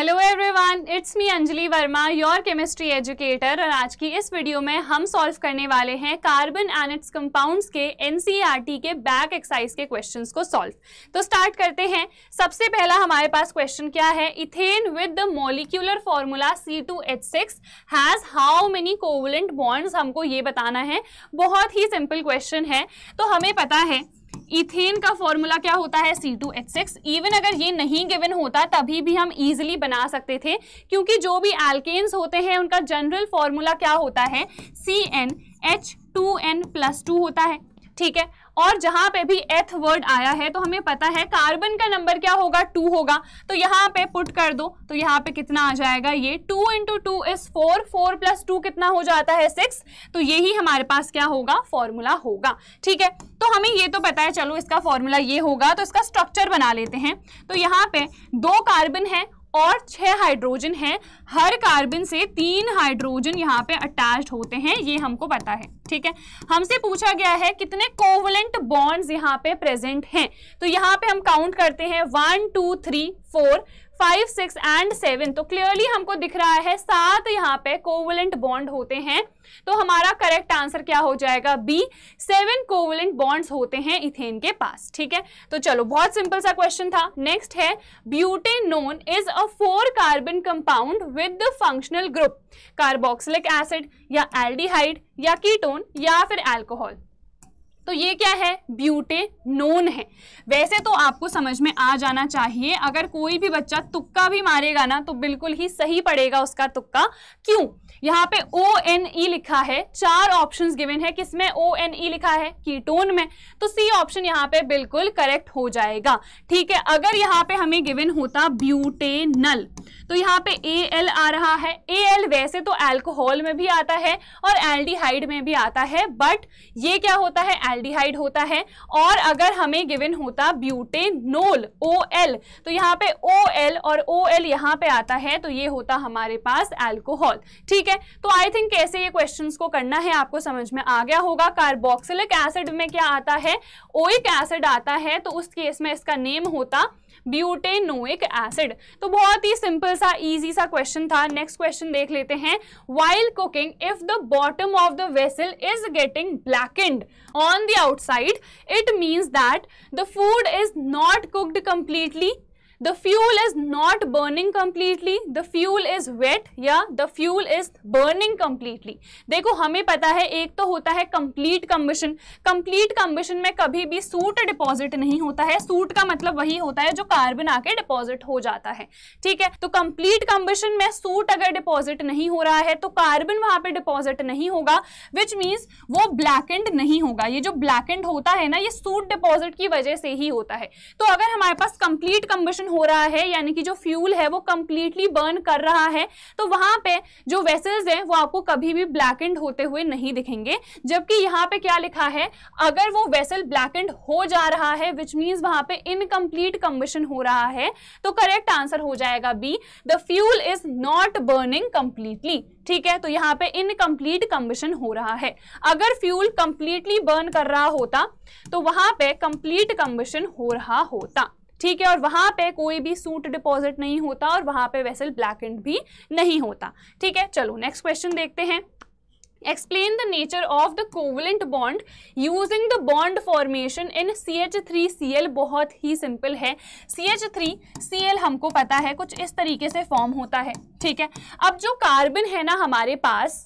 hello everyone it's me Anjali Verma your chemistry educator और आज की इस वीडियो में हम सॉल्व करने वाले हैं कार्बन एंड इट्स कंपाउंड्स के एनसीईआरटी e के बैक एक्साइज के क्वेश्चंस को सॉल्व तो स्टार्ट करते हैं सबसे पहला हमारे पास क्वेश्चन क्या है ethane with the molecular formula C two H six has how many covalent bonds हमको ये बताना है बहुत ही सिंपल क्वेश्चन है तो हमें पता है इथेन का फॉर्मूला क्या होता है C two H six even अगर ये नहीं गिवन होता तभी भी हम इजिली बना सकते थे क्योंकि जो भी एल्केन्स होते हैं उनका जनरल फॉर्मूला क्या होता है C N H two N plus two होता है ठीक है और जहां पे भी एथ वर्ड आया है तो हमें पता है कार्बन का नंबर क्या होगा टू होगा तो यहाँ पे पुट कर दो तो यहाँ पे कितना आ जाएगा ये two into two is four four plus two कितना हो जाता है सिक्स तो यही हमारे पास क्या होगा फॉर्मूला होगा ठीक है तो हमें ये तो पता है चलो इसका फॉर्मूला ये होगा तो इसका स्ट्रक्चर बना लेते हैं तो यहाँ पे दो कार्बन है और छह हाइड्रोजन हैं हर कार्बन से तीन हाइड्रोजन यहाँ पे अटैच्ड होते हैं ये हमको पता है ठीक है हमसे पूछा गया है कितने कोवलेंट बॉन्ड्स यहाँ पे प्रेजेंट हैं तो यहाँ पे हम काउंट करते हैं one two three four five six and seven तो क्लियरली हमको दिख रहा है सात यहाँ पे कोवलेंट बॉन्ड होते हैं तो हमारा करेक्ट आंसर क्या हो जाएगा बी सेवन कोवलेंट बॉन्ड्स होते हैं इथेन के पास ठीक है तो चलो बहुत सिंपल सा क्वेश्चन था नेक्स्ट है butanone is a four carbon compound with the functional group carboxylic acid या एल्डिहाइड या कीटोन या फिर एल्कोहल तो ये क्या है ब्यूटे नोन है वैसे तो आपको समझ में आ जाना चाहिए अगर कोई भी बच्चा तुक्का भी मारेगा ना तो बिल्कुल ही सही पड़ेगा उसका तुक्का क्यों यहाँ पे ओ एन ई लिखा है चार ऑप्शंस गिवन है किसमें ओ एन ई लिखा है कीटोन में तो सी ऑप्शन यहाँ पे बिल्कुल करेक्ट हो जाएगा ठीक है अगर यहाँ पे हमें गिवन होता ब्यूटेनल तो यहाँ पे ए एल आ रहा है ए एल वैसे तो एल्कोहल में भी आता है और एल्डिहाइड में भी आता है बट ये क्या होता है एल्डिहाइड होता है और अगर हमें गिवन होता ब्यूटेनोल ओ एल तो यहाँ पे ओ एल और ओ एल यहाँ पे आता है तो ये होता हमारे पास एल्कोहल ठीक है है तो आई थिंक कैसे ये क्वेश्चन को करना है आपको समझ में आ गया होगा कार्बोक्सिलिक एसिड में क्या आता है ओइक एसिड आता है तो उस केस में इसका नेम होता ब्यूटेनोइक एसिड तो बहुत ही सिंपल सा इजी सा क्वेश्चन था नेक्स्ट क्वेश्चन देख लेते हैं while cooking if the bottom of the vessel is getting blackened on the outside it means that the food is not cooked completely the fuel is not burning completely the fuel is wet या the fuel is burning completely देखो हमें पता है एक तो होता है complete कंबिशन complete कंबिशन में कभी भी सूट डिपॉजिट नहीं होता है सूट का मतलब वही होता है जो कार्बन आके डिपॉजिट हो जाता है ठीक है तो कंप्लीट कंबिशन में सूट अगर डिपॉजिट नहीं हो रहा है तो कार्बन वहां पर डिपॉजिट नहीं होगा विच मीन्स वो ब्लैकेंड नहीं होगा ये जो ब्लैकेंड होता है ना ये सूट डिपॉजिट की वजह से ही होता है तो अगर हमारे पास कंप्लीट कंबिशन हो रहा है यानी कि जो फ्यूल है वो कंप्लीटली बर्न कर रहा है तो वहां पे जो वेसल्स हैं वो आपको कभी भी ब्लैक एंड होते हुए नहीं दिखेंगे जबकि यहाँ पे क्या लिखा है अगर वो वेसल ब्लैक एंड हो जा रहा है विच मीन्स वहां पे इनकम्प्लीट कम्बिशन हो रहा है तो करेक्ट आंसर हो जाएगा B the fuel is not burning completely ठीक है तो यहाँ पे इनकम्प्लीट कम्बिशन हो रहा है अगर फ्यूल कंप्लीटली बर्न कर रहा होता तो वहां पे कंप्लीट कम्बिशन हो रहा होता ठीक है और वहां पे कोई भी सूट डिपॉजिट नहीं होता और वहां पे वैसे ब्लैक एंड भी नहीं होता ठीक है चलो नेक्स्ट क्वेश्चन देखते हैं explain the nature of the covalent bond using the bond formation in C H three C L बहुत ही सिंपल है C C H three L हमको पता है कुछ इस तरीके से फॉर्म होता है ठीक है अब जो कार्बन है ना हमारे पास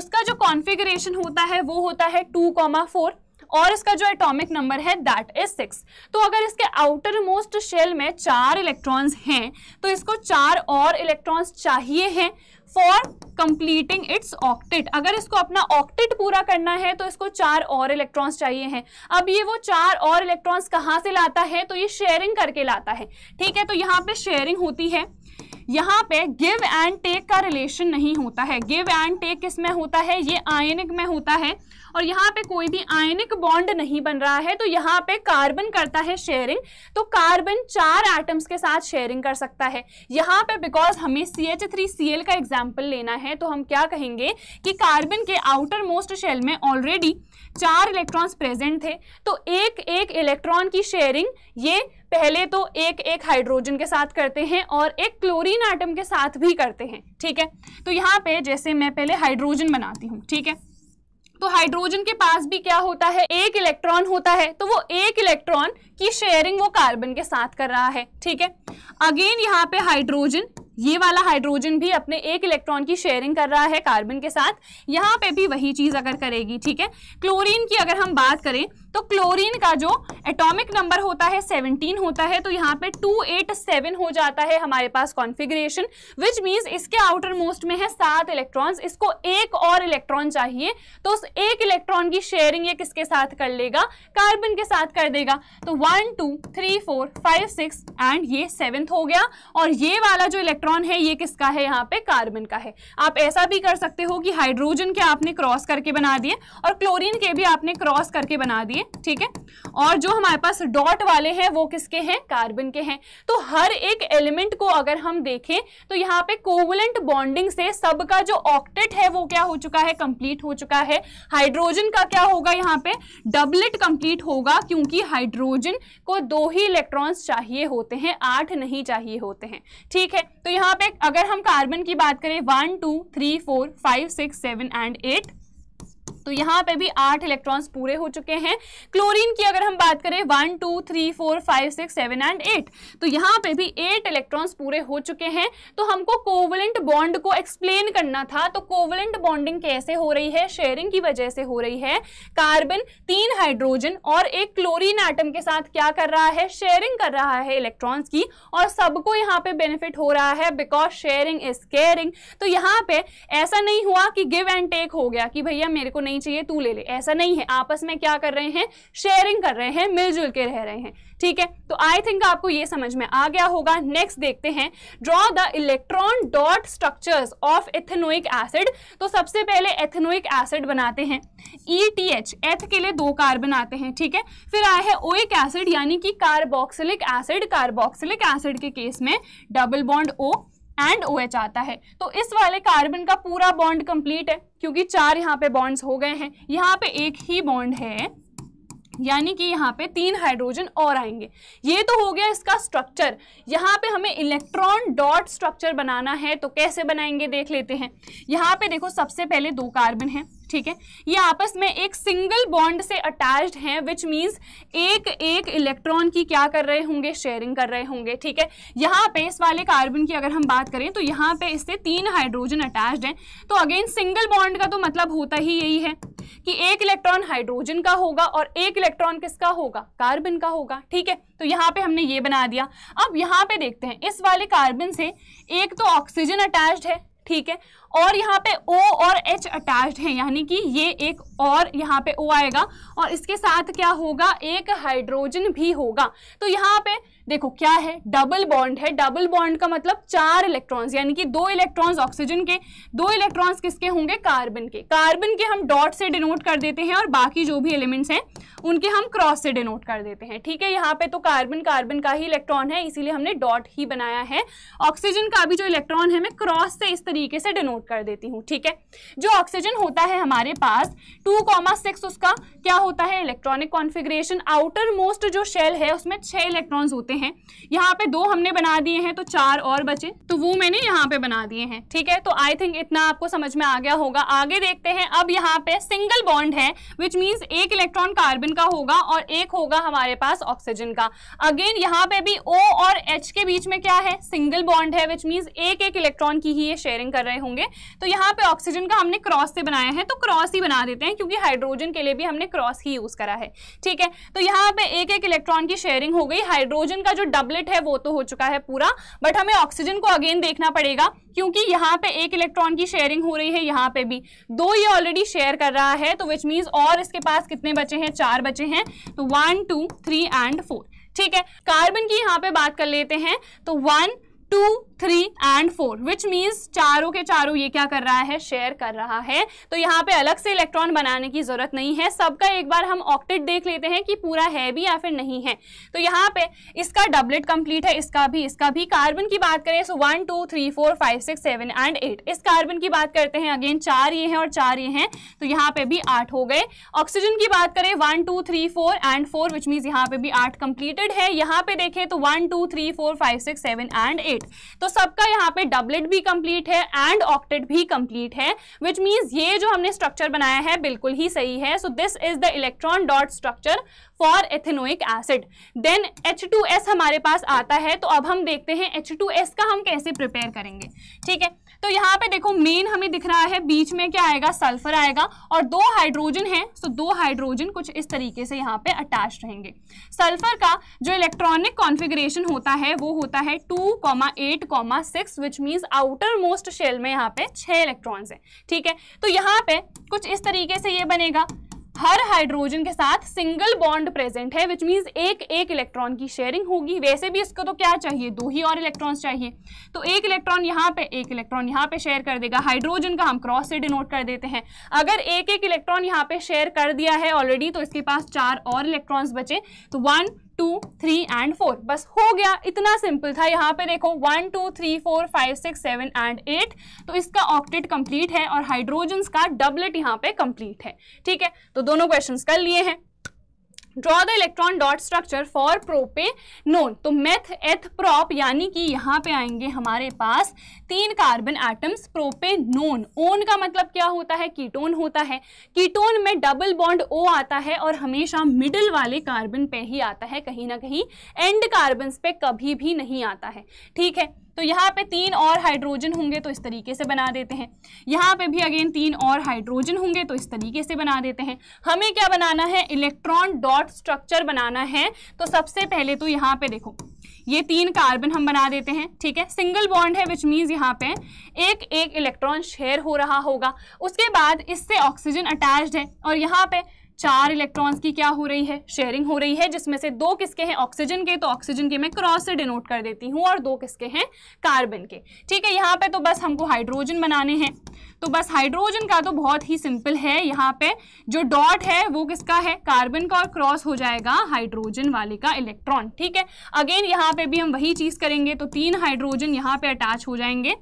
उसका जो कॉन्फ़िगरेशन होता है वो होता है टू कॉमा फोर और इसका जो एटॉमिक नंबर है दैट इज सिक्स तो अगर इसके आउटर मोस्ट शेल में चार इलेक्ट्रॉन्स हैं तो इसको चार और इलेक्ट्रॉन्स चाहिए हैं फॉर कंप्लीटिंग इट्स ऑक्टेट अगर इसको अपना ऑक्टेट पूरा करना है तो इसको चार और इलेक्ट्रॉन्स चाहिए हैं अब ये वो चार और इलेक्ट्रॉन्स कहाँ से लाता है तो ये शेयरिंग करके लाता है ठीक है तो यहाँ पे शेयरिंग होती है यहाँ पे गिव एंड टेक का रिलेशन नहीं होता है गिव एंड टेक किस में होता है ये आयनिक में होता है और यहाँ पे कोई भी आयनिक बॉन्ड नहीं बन रहा है तो यहाँ पे कार्बन करता है शेयरिंग तो कार्बन चार एटम्स के साथ शेयरिंग कर सकता है यहाँ पे बिकॉज हमें C H three C L का एग्जाम्पल लेना है तो हम क्या कहेंगे कि कार्बन के आउटर मोस्ट शेल में ऑलरेडी चार इलेक्ट्रॉन्स प्रेजेंट थे तो एक एक इलेक्ट्रॉन की शेयरिंग ये पहले तो एक एक हाइड्रोजन के साथ करते हैं और एक क्लोरीन आइटम के साथ भी करते हैं ठीक है तो यहाँ पे जैसे मैं पहले हाइड्रोजन बनाती हूँ ठीक है तो हाइड्रोजन के पास भी क्या होता है एक इलेक्ट्रॉन होता है तो वो एक इलेक्ट्रॉन की शेयरिंग वो कार्बन के साथ कर रहा है ठीक है अगेन यहाँ पे हाइड्रोजन ये वाला हाइड्रोजन भी अपने एक इलेक्ट्रॉन की शेयरिंग कर रहा है कार्बन के साथ यहाँ पे भी वही चीज अगर करेगी ठीक है क्लोरीन की अगर हम बात करें तो क्लोरीन का जो एटॉमिक नंबर होता है 17 होता है तो यहाँ पे 287 हो जाता है हमारे पास कॉन्फिग्रेशन विच मीन्स इसके आउटर मोस्ट में है सात इलेक्ट्रॉन्स इसको एक और इलेक्ट्रॉन चाहिए तो उस एक इलेक्ट्रॉन की शेयरिंग ये किसके साथ कर लेगा कार्बन के साथ कर देगा तो one two three four five six and ये सेवन्थ हो गया और ये वाला जो इलेक्ट्रॉन है ये किसका है यहाँ पे कार्बन का है आप ऐसा भी कर सकते हो कि हाइड्रोजन के आपने क्रॉस करके बना दिए और क्लोरीन के भी आपने क्रॉस करके बना दिए हैं ठीक है और जो हमारे पास डॉट वाले हैं वो किसके हैं कार्बन के हैं तो हर एक एलिमेंट को अगर हम देखें तो यहाँ पे कोवलेंट बॉन्डिंग से सबका जो ऑक्टेट है वो क्या हो चुका है कंप्लीट हो चुका है हाइड्रोजन का क्या होगा यहाँ पे डबलेट कंप्लीट होगा क्योंकि हाइड्रोजन को दो ही इलेक्ट्रॉन्स चाहिए होते हैं आठ नहीं चाहिए होते हैं ठीक है तो यहाँ पे अगर हम कार्बन की बात करें one two three four five six seven and eight तो यहाँ पे भी आठ इलेक्ट्रॉन्स पूरे हो चुके हैं क्लोरीन की अगर हम बात करें one two three four five six seven and eight तो यहाँ पे भी एट इलेक्ट्रॉन्स पूरे हो चुके हैं तो हमको कोवलेंट बॉन्ड को एक्सप्लेन करना था तो कोवलेंट बॉन्डिंग कैसे हो रही है शेयरिंग की वजह से हो रही है कार्बन तीन हाइड्रोजन और एक क्लोरीन आइटम के साथ क्या कर रहा है शेयरिंग कर रहा है इलेक्ट्रॉन्स की और सबको यहाँ पे बेनिफिट हो रहा है बिकॉज शेयरिंग इज केयरिंग तो यहाँ पे ऐसा नहीं हुआ कि गिव एंड टेक हो गया कि भैया मेरे को नहीं नहीं चाहिए तू ले ले ऐसा नहीं है आपस में क्या कर रहे हैं शेयरिंग कर रहे हैं मिलजुल के रह रहे हैं ठीक है तो आई थिंक आपको ये समझ में आ गया होगा नेक्स्ट देखते हैं draw the electron dot structures of ethanoic acid तो सबसे पहले एथेनोइक एसिड बनाते हैं ई टी एच एथ के लिए दो कार्बन आते हैं ठीक है फिर आया है ओइक एसिड यानी कि कार्बोक्सिलिक एसिड कार्बोक्सिलिक एसिड के केस में double bond O and O OH आता है तो इस वाले कार्बन का पूरा बॉन्ड कंप्लीट है क्योंकि चार यहाँ पे बॉन्ड्स हो गए हैं यहाँ पे एक ही बॉन्ड है यानी कि यहाँ पे तीन हाइड्रोजन और आएंगे ये तो हो गया इसका स्ट्रक्चर यहाँ पे हमें इलेक्ट्रॉन डॉट स्ट्रक्चर बनाना है तो कैसे बनाएंगे देख लेते हैं यहाँ पे देखो सबसे पहले दो कार्बन हैं ठीक है ये आपस में एक सिंगल बॉन्ड से अटैच्ड हैं विच मीन्स एक एक इलेक्ट्रॉन की क्या कर रहे होंगे शेयरिंग कर रहे होंगे ठीक है यहाँ पे इस वाले कार्बन की अगर हम बात करें तो यहाँ पे इससे तीन हाइड्रोजन अटैच्ड हैं तो अगेन सिंगल बॉन्ड का तो मतलब होता ही यही है कि एक इलेक्ट्रॉन हाइड्रोजन का होगा और एक इलेक्ट्रॉन किसका होगा कार्बन का होगा ठीक है तो यहाँ पे हमने ये बना दिया अब यहाँ पे देखते हैं इस वाले कार्बन से एक तो ऑक्सीजन अटैच्ड है ठीक है और यहाँ पे ओ और एच अटैच्ड है यानी कि ये एक और यहाँ पे ओ आएगा और इसके साथ क्या होगा एक हाइड्रोजन भी होगा तो यहाँ पे देखो क्या है डबल बॉन्ड है डबल बॉन्ड का मतलब चार इलेक्ट्रॉन्स यानी कि दो इलेक्ट्रॉन्स ऑक्सीजन के दो इलेक्ट्रॉन्स किसके होंगे कार्बन के कार्बन के हम डॉट से डिनोट कर देते हैं और बाकी जो भी एलिमेंट्स हैं उनके हम क्रॉस से डिनोट कर देते हैं ठीक है यहाँ पे तो कार्बन कार्बन का ही इलेक्ट्रॉन है इसीलिए हमने डॉट ही बनाया है ऑक्सीजन का भी जो इलेक्ट्रॉन है मैं क्रॉस से इस तरीके से डिनोट कर देती हूँ ठीक है जो ऑक्सीजन होता है हमारे पास टू कॉमा सिक्स उसका क्या होता है इलेक्ट्रॉनिक कॉन्फिग्रेशन आउटर मोस्ट जो शेल है उसमें छः इलेक्ट्रॉन्स होते हैं यहाँ पे दो हमने बना दिए हैं तो चार और बचे तो वो मैंने यहाँ पे बना दिए हैं ठीक है तो आई थिंक इतना आपको समझ में आ गया होगा आगे देखते हैं अब यहाँ पे सिंगल बॉन्ड है विच मीन्स एक इलेक्ट्रॉन कार्बन का होगा और एक होगा हमारे पास ऑक्सीजन का अगेन यहाँ पे भी ओ और एच के बीच में क्या है सिंगल बॉन्ड है विच मीन्स एक एक इलेक्ट्रॉन की ही ये शेयरिंग कर रहे होंगे तो यहाँ पे ऑक्सीजन का हमने क्रॉस से बनाया है तो क्रॉस ही बना देते हैं क्योंकि हाइड्रोजन के लिए भी हमने क्रॉस ही यूज करा है ठीक है तो यहाँ पे एक एक इलेक्ट्रॉन की शेयरिंग हो गई हाइड्रोजन का जो डबलेट है वो तो हो चुका है पूरा बट हमें ऑक्सीजन को अगेन देखना पड़ेगा क्योंकि यहाँ पे एक इलेक्ट्रॉन की शेयरिंग हो रही है यहाँ पे भी दो ये ऑलरेडी शेयर कर रहा है तो विच मीन्स और इसके पास कितने बचे हैं चार बचे हैं तो one two three and four ठीक है कार्बन की यहाँ पे बात कर लेते हैं तो one two three and four which means चारों के चारों ये क्या कर रहा है शेयर कर रहा है तो यहाँ पे अलग से इलेक्ट्रॉन बनाने की जरूरत नहीं है सबका एक बार हम ऑक्टेट देख लेते हैं कि पूरा है भी या फिर नहीं है तो यहाँ पे इसका डबलेट कंप्लीट है इसका भी इसका भी कार्बन की बात करें so one two three four five six seven and eight इस कार्बन की बात करते हैं अगेन चार ये हैं और चार ये हैं तो यहाँ पे भी आठ हो गए ऑक्सीजन की बात करें one two three four and four which means यहाँ पे भी आठ कंप्लीटेड है यहाँ पे देखें तो one two three four five six seven and eight complete तो सबका यहाँ पे डबलेट भी कंप्लीट है एंड ऑक्टेट भी कंप्लीट है विच मीन्स ये जो हमने स्ट्रक्चर बनाया है बिल्कुल ही सही है so this is the electron dot structure for ethanoic acid then H2S हमारे पास आता है तो अब हम देखते हैं H2S का हम कैसे प्रिपेयर करेंगे ठीक है तो यहाँ पे देखो मेन हमें दिख रहा है बीच में क्या आएगा सल्फर आएगा और दो हाइड्रोजन है सो दो हाइड्रोजन कुछ इस तरीके से यहाँ पे अटैच रहेंगे सल्फर का जो इलेक्ट्रॉनिक कॉन्फिग्रेशन होता है वो होता है two comma eight comma six which means outermost shell में यहाँ पे छः इलेक्ट्रॉन्स हैं ठीक है तो यहाँ पे कुछ इस तरीके से ये बनेगा हर हाइड्रोजन के साथ सिंगल बॉन्ड प्रेजेंट है विच मीन्स एक एक इलेक्ट्रॉन की शेयरिंग होगी वैसे भी इसको तो क्या चाहिए दो ही और इलेक्ट्रॉन्स चाहिए तो एक इलेक्ट्रॉन यहाँ पे एक इलेक्ट्रॉन यहाँ पे शेयर कर देगा हाइड्रोजन का हम क्रॉस से डिनोट कर देते हैं अगर एक एक इलेक्ट्रॉन यहाँ पे शेयर कर दिया है ऑलरेडी तो इसके पास चार और इलेक्ट्रॉन्स बचे तो one two three and four बस हो गया इतना सिंपल था यहाँ पे देखो one two three four five six seven and eight तो इसका ऑक्टेट कंप्लीट है और हाइड्रोजन्स का डबलेट यहाँ पे कंप्लीट है ठीक है तो दोनों क्वेश्चंस कर लिए हैं draw the electron dot structure for propanone तो मेथ एथ प्रॉप यानी कि यहाँ पे आएंगे हमारे पास तीन carbon atoms propanone one का मतलब क्या होता है कीटोन होता है कीटोन में डबल बॉन्ड ओ आता है और हमेशा मिडल वाले कार्बन पे ही आता है कहीं ना कहीं एंड कार्बन पे कभी भी नहीं आता है ठीक है तो यहाँ पे तीन और हाइड्रोजन होंगे तो इस तरीके से बना देते हैं यहाँ पे भी अगेन तीन और हाइड्रोजन होंगे तो इस तरीके से बना देते हैं हमें क्या बनाना है इलेक्ट्रॉन डॉट स्ट्रक्चर बनाना है तो सबसे पहले तो यहाँ पे देखो ये तीन कार्बन हम बना देते हैं ठीक है सिंगल बॉन्ड है विच मीन्स यहाँ पे एक एक इलेक्ट्रॉन शेयर हो रहा होगा उसके बाद इससे ऑक्सीजन अटैच्ड है और यहाँ पे चार इलेक्ट्रॉन्स की क्या हो रही है शेयरिंग हो रही है जिसमें से दो किसके हैं ऑक्सीजन के तो ऑक्सीजन के मैं क्रॉस से डिनोट कर देती हूँ और दो किसके हैं कार्बन के ठीक है यहाँ पे तो बस हमको हाइड्रोजन बनाने हैं तो बस हाइड्रोजन का तो बहुत ही सिंपल है यहाँ पे जो डॉट है वो किसका है कार्बन का और क्रॉस हो जाएगा हाइड्रोजन वाले का इलेक्ट्रॉन ठीक है अगेन यहाँ पे भी हम वही चीज़ करेंगे तो तीन हाइड्रोजन यहाँ पे अटैच हो जाएंगे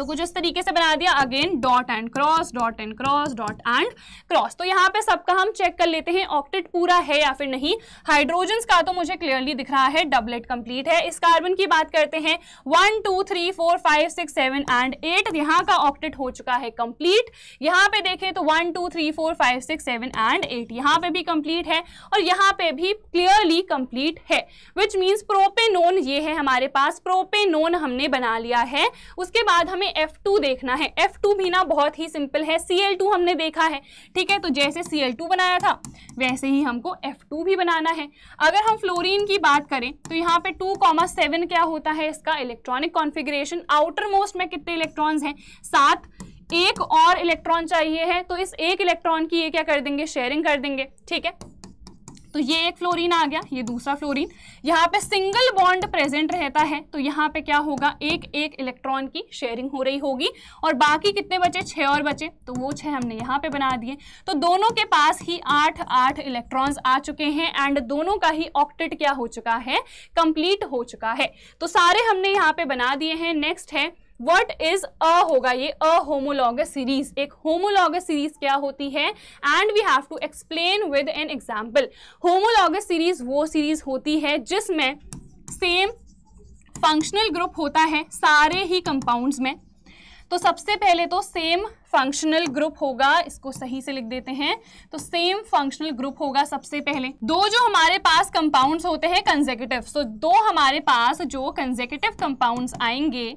तो कुछ इस तरीके से बना दिया again dot and cross dot and cross dot and cross तो यहाँ पे सबका हम चेक कर लेते हैं ऑक्टेट पूरा है या फिर नहीं हाइड्रोजन का तो मुझे क्लियरली दिख रहा है डबलेट कंप्लीट है इस कार्बन की बात करते हैं one two three four five six seven and eight यहाँ का ऑक्टेट हो चुका है कंप्लीट यहाँ पे देखें तो one two three four five six seven and eight यहाँ पे भी कंप्लीट है और यहाँ पे भी क्लियरली कंप्लीट है विच मीन्स प्रोपेनोन ये है हमारे पास प्रोपेनोन हमने बना लिया है उसके बाद हमें हमें F2 देखना है F2 भी ना बहुत ही सिंपल है Cl2 हमने देखा है ठीक है तो जैसे Cl2 बनाया था वैसे ही हमको F2 भी बनाना है अगर हम फ्लोरीन की बात करें तो यहाँ पे 2,7 क्या होता है इसका इलेक्ट्रॉनिक कॉन्फिग्रेशन आउटर मोस्ट में कितने इलेक्ट्रॉन्स हैं सात एक और इलेक्ट्रॉन चाहिए है तो इस एक इलेक्ट्रॉन की ये क्या कर देंगे शेयरिंग कर देंगे ठीक है तो ये एक फ्लोरीन आ गया ये दूसरा फ्लोरीन यहाँ पे सिंगल बॉन्ड प्रेजेंट रहता है तो यहाँ पे क्या होगा एक एक इलेक्ट्रॉन की शेयरिंग हो रही होगी और बाकी कितने बचे छः और बचे तो वो छः हमने यहाँ पे बना दिए तो दोनों के पास ही आठ आठ इलेक्ट्रॉन्स आ चुके हैं एंड दोनों का ही ऑक्टेट क्या हो चुका है कंप्लीट हो चुका है तो सारे हमने यहाँ पे बना दिए हैं नेक्स्ट है वट इज अ होगा ये अ होमोलॉगस सीरीज एक होमोलॉगस सीरीज क्या होती है and we have to explain with an example homologous series वो सीरीज होती है जिसमें सेम फंक्शनल ग्रुप होता है सारे ही कंपाउंड्स में तो सबसे पहले तो सेम फंक्शनल ग्रुप होगा इसको सही से लिख देते हैं तो सेम फंक्शनल ग्रुप होगा सबसे पहले दो जो हमारे पास कंपाउंड्स होते हैं कंजेकेटिव सो so, दो हमारे पास जो कंजेकेटिव कंपाउंड्स आएंगे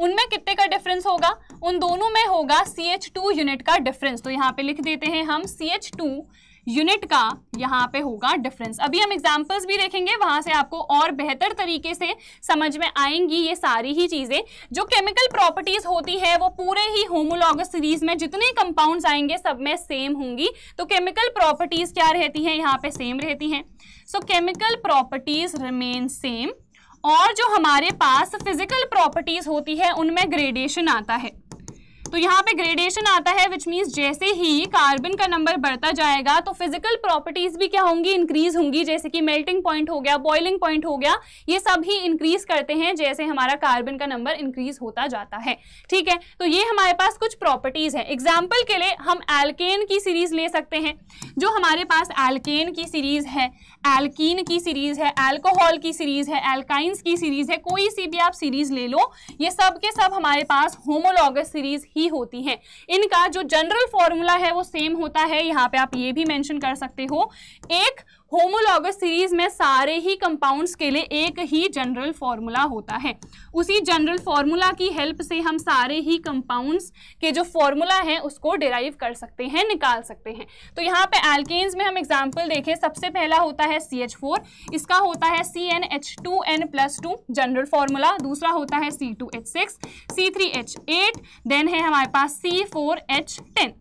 उनमें कितने का डिफरेंस होगा उन दोनों में होगा सी एच टू यूनिट का डिफरेंस तो यहाँ पे लिख देते हैं हम सी एच टू यूनिट का यहाँ पे होगा डिफरेंस अभी हम एग्जाम्पल्स भी देखेंगे वहाँ से आपको और बेहतर तरीके से समझ में आएंगी ये सारी ही चीज़ें जो केमिकल प्रॉपर्टीज़ होती है वो पूरे ही होमोलॉगस सीरीज में जितने कंपाउंड्स आएंगे सब में सेम होंगी तो केमिकल प्रॉपर्टीज़ क्या रहती हैं यहाँ पे सेम रहती हैं so chemical properties remain same और जो हमारे पास फिजिकल प्रॉपर्टीज होती है उनमें ग्रेडेशन आता है तो यहाँ पे ग्रेडेशन आता है विच मीन्स जैसे ही कार्बन का नंबर बढ़ता जाएगा तो फिजिकल प्रॉपर्टीज भी क्या होंगी इंक्रीज होंगी जैसे कि मेल्टिंग पॉइंट हो गया बॉइलिंग पॉइंट हो गया ये सब ही इंक्रीज करते हैं जैसे हमारा कार्बन का नंबर इंक्रीज होता जाता है ठीक है तो ये हमारे पास कुछ प्रॉपर्टीज है एग्जाम्पल के लिए हम एल्केन की सीरीज ले सकते हैं जो हमारे पास एल्केन की सीरीज है एल्कीन की सीरीज है एल्कोहल की सीरीज है एल्काइंस की सीरीज है कोई सी भी आप सीरीज ले लो ये सब के सब हमारे पास होमोलॉगस सीरीज ही होती हैं इनका जो जनरल फॉर्मूला है वो सेम होता है यहाँ पे आप ये भी मैंशन कर सकते हो एक होमोलॉगस सीरीज में सारे ही कंपाउंड्स के लिए एक ही जनरल फॉर्मूला होता है उसी जनरल फॉर्मूला की हेल्प से हम सारे ही कंपाउंड्स के जो फॉर्मूला है उसको डिराइव कर सकते हैं निकाल सकते हैं तो यहाँ पे एल्केन्स में हम एग्जाम्पल देखें सबसे पहला होता है सी एच फोर इसका होता है C N H two N plus two general formula दूसरा होता है C two H six C three H eight then है हमारे पास सी फोर एच टेन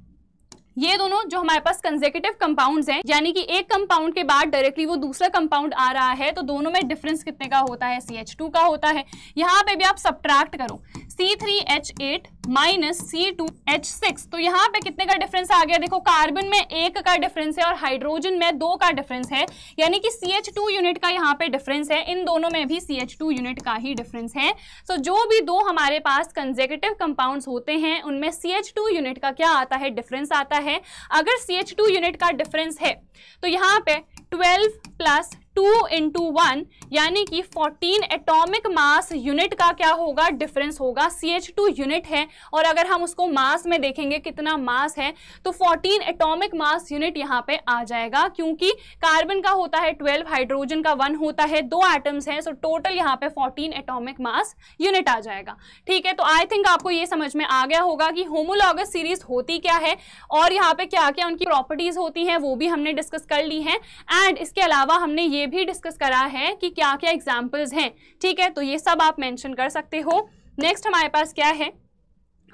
ये दोनों जो हमारे पास कंजेकेटिव कंपाउंड हैं यानी कि एक कंपाउंड के बाद डायरेक्टली वो दूसरा कंपाउंड आ रहा है तो दोनों में डिफरेंस कितने का होता है सी का होता है यहाँ पे भी आप सब्ट्रैक्ट करो C three H eight minus C two H six तो यहाँ पे कितने का डिफरेंस आ गया देखो कार्बन में एक का डिफरेंस है और हाइड्रोजन में दो का डिफरेंस है यानी कि सी एच टू यूनिट का यहाँ पे डिफरेंस है इन दोनों में भी सी एच टू यूनिट का ही डिफरेंस है सो so, जो भी दो हमारे पास कंजेकेटिव कंपाउंड होते हैं उनमें सी एच टू यूनिट का क्या आता है डिफरेंस आता है अगर सी एच टू यूनिट का डिफरेंस है तो यहाँ पे twelve plus two into one यानी कि 14 एटॉमिक मास यूनिट का क्या होगा डिफरेंस होगा सी एच टू यूनिट है और अगर हम उसको मास में देखेंगे कितना मास है तो 14 एटॉमिक मास यूनिट यहाँ पे आ जाएगा क्योंकि कार्बन का होता है 12 हाइड्रोजन का वन होता है दो एटम्स हैं सो टोटल यहाँ पे 14 एटॉमिक मास यूनिट आ जाएगा ठीक है तो आई थिंक आपको ये समझ में आ गया होगा कि होमोलॉगस सीरीज होती क्या है और यहाँ पे क्या क्या उनकी प्रॉपर्टीज होती हैं वो भी हमने डिस्कस कर ली हैं एंड इसके अलावा हमने ये भी डिस्कस करा है कि क्या क्या एग्जाम्पल्स हैं ठीक है तो ये सब आप मैंशन कर सकते हो नेक्स्ट हमारे पास क्या है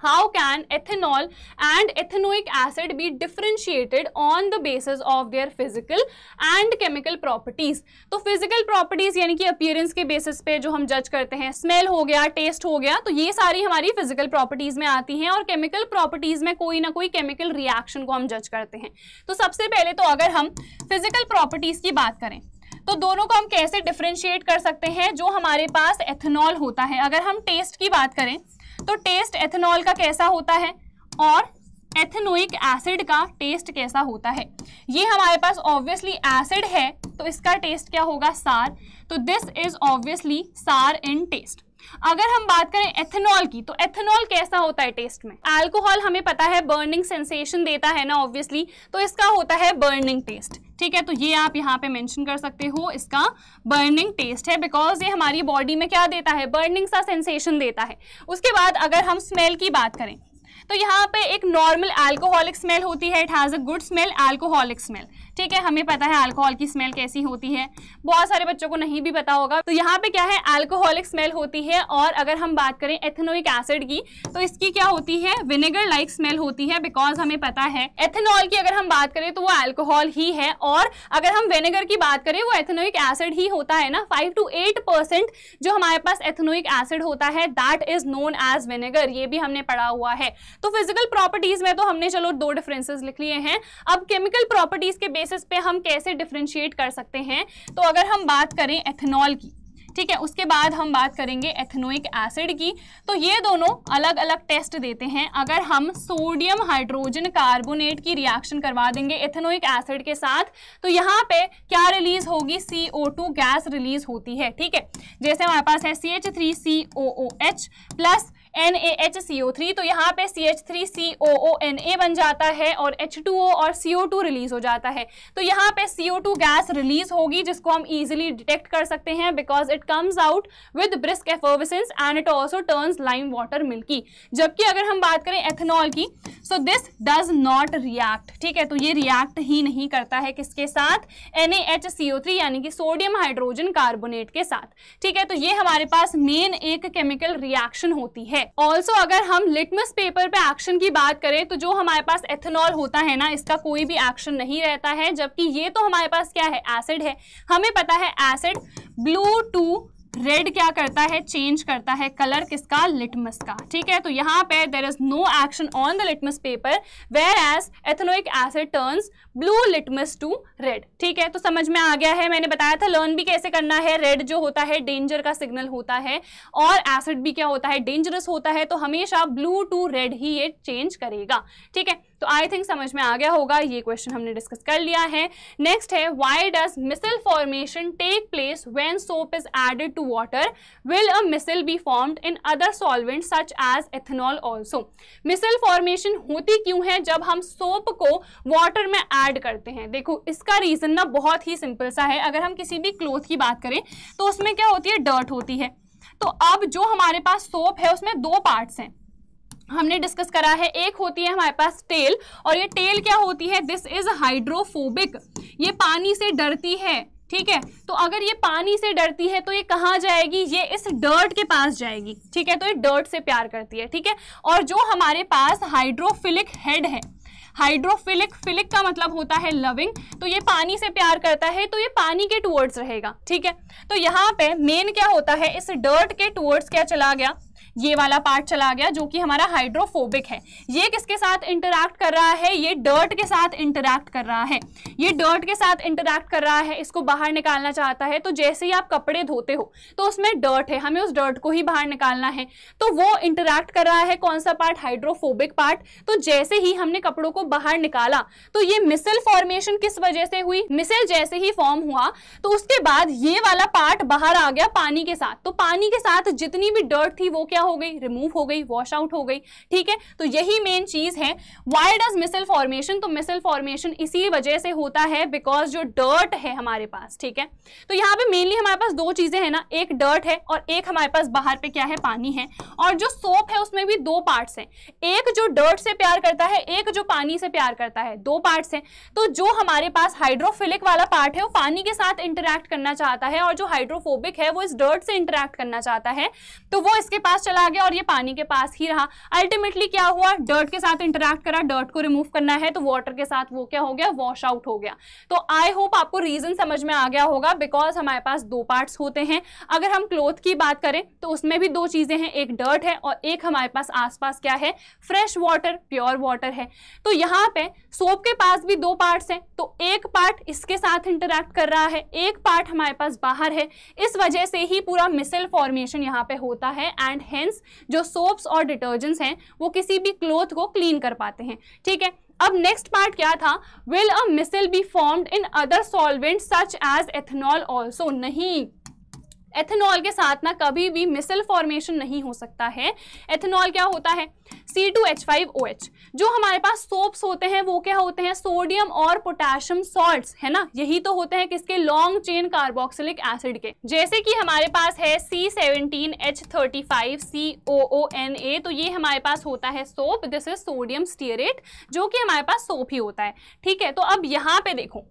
how can ethanol and ethanoic acid be differentiated on the basis of their physical and chemical properties तो फिजिकल प्रॉपर्टीज यानी कि अपियरेंस के बेसिस पे जो हम जज करते हैं स्मेल हो गया टेस्ट हो गया तो ये सारी हमारी फिजिकल प्रॉपर्टीज में आती हैं और केमिकल प्रॉपर्टीज में कोई ना कोई केमिकल रिएक्शन को हम जज करते हैं तो सबसे पहले तो अगर हम फिजिकल प्रॉपर्टीज की बात करें तो दोनों को हम कैसे डिफ्रेंशिएट कर सकते हैं जो हमारे पास एथेनॉल होता है अगर हम टेस्ट की बात करें तो टेस्ट एथेनॉल का कैसा होता है और एथेनोइक एसिड का टेस्ट कैसा होता है ये हमारे पास ऑब्वियसली एसिड है तो इसका टेस्ट क्या होगा सार तो दिस इज ऑब्वियसली सार इन टेस्ट अगर हम बात करें एथेनॉल की तो एथेनॉल कैसा होता है टेस्ट में अल्कोहल हमें पता है बर्निंग सेंसेशन देता है ना ऑब्वियसली तो इसका होता है बर्निंग टेस्ट ठीक है तो ये आप यहाँ पे मेंशन कर सकते हो इसका बर्निंग टेस्ट है बिकॉज ये हमारी बॉडी में क्या देता है बर्निंग सा सेंसेशन देता है उसके बाद अगर हम स्मेल की बात करें तो यहाँ पे एक नॉर्मल अल्कोहलिक स्मेल होती है it has a good smell alcoholic smell ठीक है हमें पता है अल्कोहल की स्मेल कैसी होती है बहुत सारे बच्चों को नहीं भी पता होगा तो यहाँ पे क्या है अल्कोहलिक स्मेल होती है और अगर हम बात करें एथेनोइक एसिड की तो इसकी क्या होती है विनेगर लाइक स्मेल होती है बिकॉज हमें पता है एथेनॉल की अगर हम बात करें तो वो अल्कोहल ही है और अगर हम विनेगर की बात करें वो एथेनोइक एसिड ही होता है ना फाइव टू एट परसेंट जो हमारे पास एथेनोइक एसिड होता है that is known as vinegar ये भी हमने पढ़ा हुआ है तो फिजिकल प्रॉपर्टीज में तो हमने चलो दो डिफरेंसेज लिख लिए हैं अब केमिकल प्रॉपर्टीज के बेसिस पे हम कैसे डिफ्रेंशिएट कर सकते हैं तो अगर हम बात करें एथेनॉल की ठीक है उसके बाद हम बात करेंगे एथेनोइक एसिड की तो ये दोनों अलग अलग टेस्ट देते हैं अगर हम सोडियम हाइड्रोजन कार्बोनेट की रिएक्शन करवा देंगे एथेनोइक एसिड के साथ तो यहाँ पे क्या रिलीज होगी C O two gas release होती है ठीक है जैसे हमारे पास है C H three C O O H plus N A H C O three तो यहाँ पे C H three C O O N A बन जाता है और एच टू ओ और सी ओ टू रिलीज हो जाता है तो यहाँ पे C O two gas release होगी जिसको हम ईजिली डिटेक्ट कर सकते हैं because it comes out with brisk effervescence and it also turns lime water milky जबकि अगर हम बात करें एथेनॉल की so this does not react ठीक है तो ये रिएक्ट ही नहीं करता है किसके साथ N A H C O three यानी कि सोडियम हाइड्रोजन कार्बोनेट के साथ ठीक है तो ये हमारे पास मेन एक केमिकल रिएक्शन होती है है ऑल्सो अगर हम लिटमस पेपर पे एक्शन की बात करें तो जो हमारे पास एथेनॉल होता है ना इसका कोई भी एक्शन नहीं रहता है जबकि ये तो हमारे पास क्या है एसिड है हमें पता है एसिड ब्लू टू रेड क्या करता है चेंज करता है कलर किसका लिटमस का ठीक है तो यहाँ पे there is no action on the litmus paper whereas ethanoic acid turns blue litmus to red ठीक है तो समझ में आ गया है मैंने बताया था लर्न भी कैसे करना है रेड जो होता है डेंजर का सिग्नल होता है और एसिड भी क्या होता है डेंजरस होता है तो हमेशा ब्लू टू रेड ही ये चेंज करेगा ठीक है तो आई थिंक समझ में आ गया होगा ये क्वेश्चन हमने डिस्कस कर लिया है नेक्स्ट है why does micelle formation take place when soap is added to water will a micelle be formed in other solvent such as ethanol also micelle formation होती क्यों है जब हम सोप को वाटर में ऐड करते हैं देखो इसका रीज़न ना बहुत ही सिंपल सा है अगर हम किसी भी क्लोथ की बात करें तो उसमें क्या होती है डर्ट होती है तो अब जो हमारे पास सोप है उसमें दो पार्ट्स हैं हमने डिस्कस करा है एक होती है हमारे पास टेल और ये टेल क्या होती है दिस इज हाइड्रोफोबिक ये पानी से डरती है ठीक है तो अगर ये पानी से डरती है तो ये कहाँ जाएगी ये इस डर्ट के पास जाएगी ठीक है तो ये डर्ट से प्यार करती है ठीक है और जो हमारे पास हाइड्रोफिलिक हेड है हाइड्रोफिलिक फिलिक का मतलब होता है लविंग तो ये पानी से प्यार करता है तो ये पानी के टुवर्ड्स रहेगा ठीक है तो यहाँ पे मेन क्या होता है इस डर्ट के टुवर्ड्स क्या चला गया ये वाला पार्ट चला गया जो कि हमारा हाइड्रोफोबिक है ये किसके साथ इंटरैक्ट कर रहा है ये डर्ट के साथ इंटरैक्ट कर रहा है ये डर्ट के साथ इंटरैक्ट कर रहा है इसको बाहर निकालना चाहता है तो जैसे ही आप कपड़े धोते हो तो उसमें डर्ट है हमें उस डर्ट को ही बाहर निकालना है तो वो इंटरैक्ट कर रहा है कौन सा पार्ट हाइड्रोफोबिक पार्ट तो जैसे ही हमने कपड़ों को बाहर निकाला तो ये मिसल फॉर्मेशन किस वजह से हुई मिसल जैसे ही फॉर्म हुआ तो उसके बाद ये वाला पार्ट बाहर आ गया पानी के साथ तो पानी के साथ जितनी भी डर्ट थी वो क्या क्या हो गई रिमूव हो गई वॉश आउट हो गई ठीक है तो यही मेन चीज़ है वाई डज मिसल फॉर्मेशन तो मिसल फॉर्मेशन इसी वजह से होता है बिकॉज जो डर्ट है हमारे पास ठीक है तो यहाँ पे मेनली हमारे पास दो चीज़ें हैं ना एक डर्ट है और एक हमारे पास बाहर पे क्या है पानी है और जो सोप है उसमें भी दो पार्ट है एक जो डर्ट से प्यार करता है एक जो पानी से प्यार करता है दो पार्ट है तो जो हमारे पास हाइड्रोफिलिक वाला पार्ट है वो पानी के साथ इंटरेक्ट करना चाहता है और जो हाइड्रोफोबिक है वो इस डर्ट से इंटरेक्ट करना चाहता है तो वो इसके पास चला गया और ये पानी के पास ही रहा अल्टीमेटली क्या हुआ डर्ट के साथ इंटरेक्ट करा डर्ट को रिमूव करना है तो वाटर के साथ वो क्या हो गया वॉश आउट हो गया तो आई होप आपको रीजन समझ में आ गया होगा बिकॉज हमारे पास दो पार्ट्स होते हैं अगर हम क्लोथ की बात करें तो उसमें भी दो चीज़ें हैं एक डर्ट है और एक हमारे पास आसपास क्या है फ्रेश वाटर प्योर वाटर है तो यहाँ पे सोप के पास भी दो पार्ट्स हैं तो एक पार्ट इसके साथ इंटरेक्ट कर रहा है एक पार्ट हमारे पास बाहर है इस वजह से ही पूरा मिसल फॉर्मेशन यहाँ पे होता है एंड है डिटर्जेंट्स जो सोप्स और डिटर्जेंट्स हैं वो किसी भी क्लोथ को क्लीन कर पाते हैं ठीक है अब नेक्स्ट पार्ट क्या था will a micelle be formed in other solvent such as ethanol also नहीं एथेनॉल के साथ ना कभी भी मिसल फॉर्मेशन नहीं हो सकता है एथेनॉल क्या होता है C2H5OH जो हमारे पास सोप्स होते हैं वो क्या होते हैं सोडियम और पोटेशियम सॉल्ट्स है ना यही तो होते हैं किसके लॉन्ग चेन कार्बोक्सिलिक एसिड के जैसे कि हमारे पास है C17H35COONA तो ये हमारे पास होता है soap this is sodium stearate जो कि हमारे पास सोप ही होता है ठीक है तो अब यहाँ पे देखो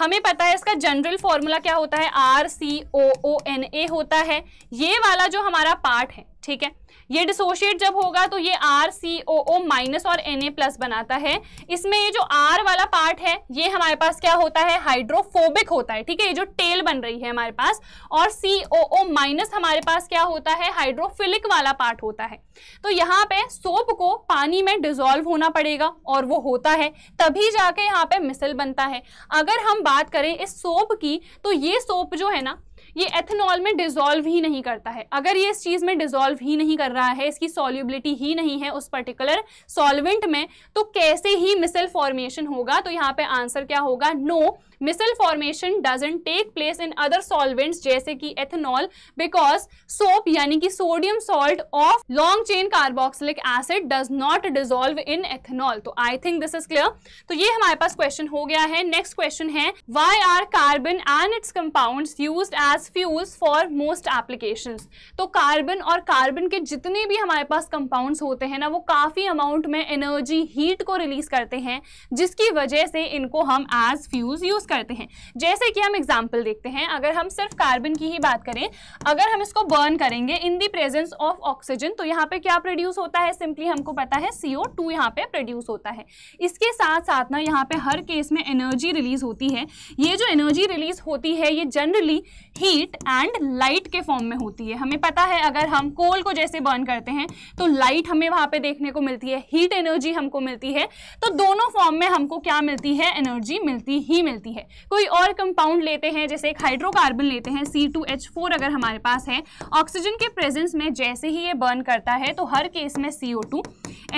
हमें पता है इसका जनरल फॉर्मूला क्या होता है are C O O N ए होता है ये वाला जो हमारा पार्ट है ठीक है ये डिसोशिएट जब होगा तो ये R C O O minus और एन ए प्लस बनाता है इसमें ये जो आर वाला पार्ट है ये हमारे पास क्या होता है हाइड्रोफोबिक होता है ठीक है ये जो टेल बन रही है हमारे पास और सी ओ ओ माइनस हमारे पास क्या होता है हाइड्रोफिलिक वाला पार्ट होता है तो यहाँ पे सोप को पानी में डिजोल्व होना पड़ेगा और वो होता है तभी जाके यहाँ पे मिसल बनता है अगर हम बात करें इस सोप की तो ये सोप जो है ना ये एथेनॉल में डिजोल्व ही नहीं करता है अगर ये इस चीज़ में डिजोल्व ही नहीं कर रहा है इसकी सॉल्युबिलिटी ही नहीं है उस पर्टिकुलर सॉल्वेंट में तो कैसे ही मिसल फॉर्मेशन होगा तो यहाँ पे आंसर क्या होगा no no, micelle formation doesn't take place in other solvents जैसे कि एथेनॉल बिकॉज सोप यानी कि sodium salt of long chain carboxylic acid does not dissolve in ethanol तो I think this is clear तो ये हमारे पास क्वेश्चन हो गया है नेक्स्ट क्वेश्चन है why are carbon and its compound use as fuels for most application तो कार्बन और कार्बन के जितने भी हमारे पास कंपाउंड होते हैं ना वो काफ़ी अमाउंट में एनर्जी हीट को रिलीज करते हैं जिसकी वजह से इनको हम एज फ्यूज यूज करते हैं जैसे कि हम एग्जाम्पल देखते हैं अगर हम सिर्फ कार्बन की ही बात करें अगर हम इसको बर्न करेंगे in the presence of oxygen तो यहाँ पे क्या प्रोड्यूस होता है सिंपली हमको पता है सी ओ टू यहाँ पे प्रोड्यूस होता है इसके साथ साथ ना यहाँ पे हर केस में एनर्जी रिलीज होती है ये जो एनर्जी रिलीज होती है ये जनरली हीट एंड लाइट के फॉर्म में होती है हमें पता है अगर हम कोल को जैसे बर्न करते हैं तो लाइट हमें वहाँ पे देखने को मिलती है हीट एनर्जी हमको मिलती है तो दोनों फॉर्म में हमको क्या मिलती है एनर्जी मिलती ही मिलती है है कोई और कंपाउंड लेते हैं जैसे एक हाइड्रोकार्बन लेते हैं C2H4 अगर हमारे पास है ऑक्सीजन के प्रेजेंस में जैसे ही ये बर्न करता है तो हर केस में CO2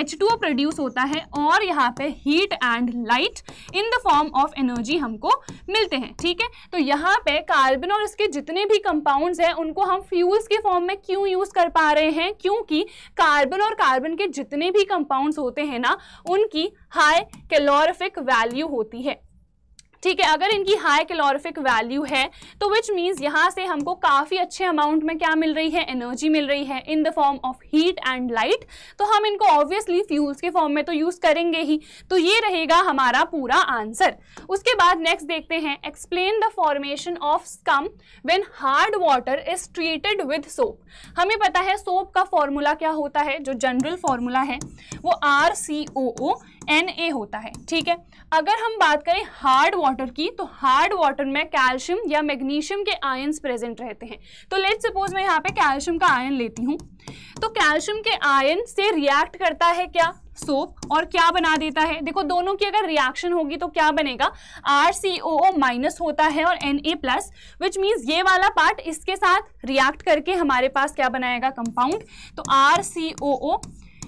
H2O प्रोड्यूस होता है और यहाँ पे heat and light in the form of energy हमको मिलते हैं ठीक है तो यहाँ पे कार्बन और इसके जितने भी कंपाउंड्स हैं उनको हम फ्यूल्स के फॉर्म में क्यों यूज़ कर पा रहे हैं क्योंकि कार्बन और कार्बन के जितने भी कंपाउंड्स होते हैं ना उनकी हाई कैलोरिफिक वैल्यू होती है ठीक है अगर इनकी हाई कैलोरिफिक वैल्यू है तो विच मीन्स यहाँ से हमको काफ़ी अच्छे अमाउंट में क्या मिल रही है एनर्जी मिल रही है in the form of heat and light तो हम इनको ऑब्वियसली फ्यूल्स के फॉर्म में तो यूज़ करेंगे ही तो ये रहेगा हमारा पूरा आंसर उसके बाद नेक्स्ट देखते हैं explain the formation of scum when hard water is treated with soap हमें पता है सोप का फॉर्मूला क्या होता है जो जनरल फॉर्मूला है वो are C O O N ए होता है ठीक है अगर हम बात करें हार्ड वाटर की तो हार्ड वाटर में कैल्शियम या मैग्नीशियम के आयन्स प्रेजेंट रहते हैं तो लेट सपोज मैं यहाँ पे कैल्शियम का आयन लेती हूँ तो कैल्शियम के आयन से रिएक्ट करता है क्या सोप और क्या बना देता है देखो दोनों की अगर रिएक्शन होगी तो क्या बनेगा are C O O minus होता है और N A plus which means ये वाला पार्ट इसके साथ रिएक्ट करके हमारे पास क्या बनाएगा कंपाउंड तो आर सी ओ ओ